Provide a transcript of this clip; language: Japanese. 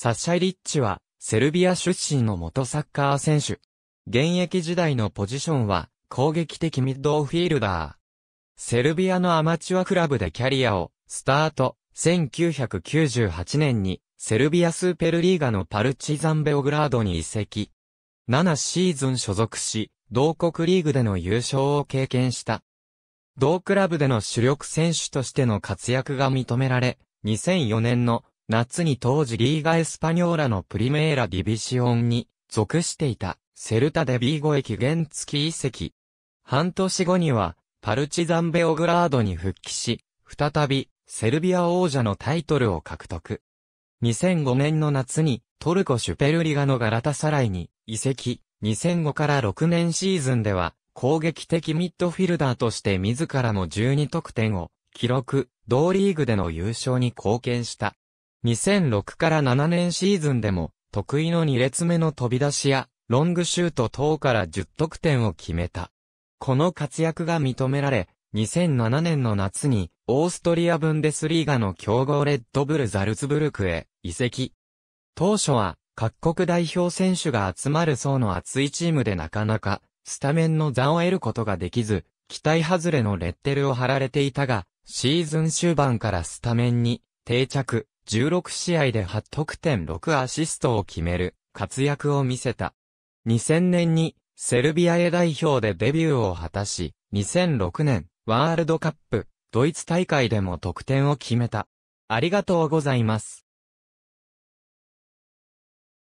サッシャ・イリッチは、セルビア出身の元サッカー選手。現役時代のポジションは、攻撃的ミッドオフィールダー。セルビアのアマチュアクラブでキャリアを、スタート、1998年に、セルビアスーペルリーガのパルチザンベオグラードに移籍。7シーズン所属し、同国リーグでの優勝を経験した。同クラブでの主力選手としての活躍が認められ、2004年の夏に当時リーガエスパニョーラのプリメーラディビシオンに属していたセルタデビーゴ駅原付遺跡。半年後にはパルチザンベオグラードに復帰し、再びセルビア王者のタイトルを獲得。2005年の夏にトルコシュペルリガのガラタサライに移籍。2005から6年シーズンでは攻撃的ミッドフィルダーとして自らも12得点を記録、同リーグでの優勝に貢献した。2006から7年シーズンでも、得意の2列目の飛び出しや、ロングシュート等から10得点を決めた。この活躍が認められ、2007年の夏に、オーストリアブンデスリーガの強豪レッドブルザルツブルクへ移籍。当初は、各国代表選手が集まる層の厚いチームでなかなか、スタメンの座を得ることができず、期待外れのレッテルを貼られていたが、シーズン終盤からスタメンに定着、16試合で8得点6アシストを決める活躍を見せた。2000年にセルビアへ代表でデビューを果たし、2006年ワールドカップドイツ大会でも得点を決めた。ありがとうございます。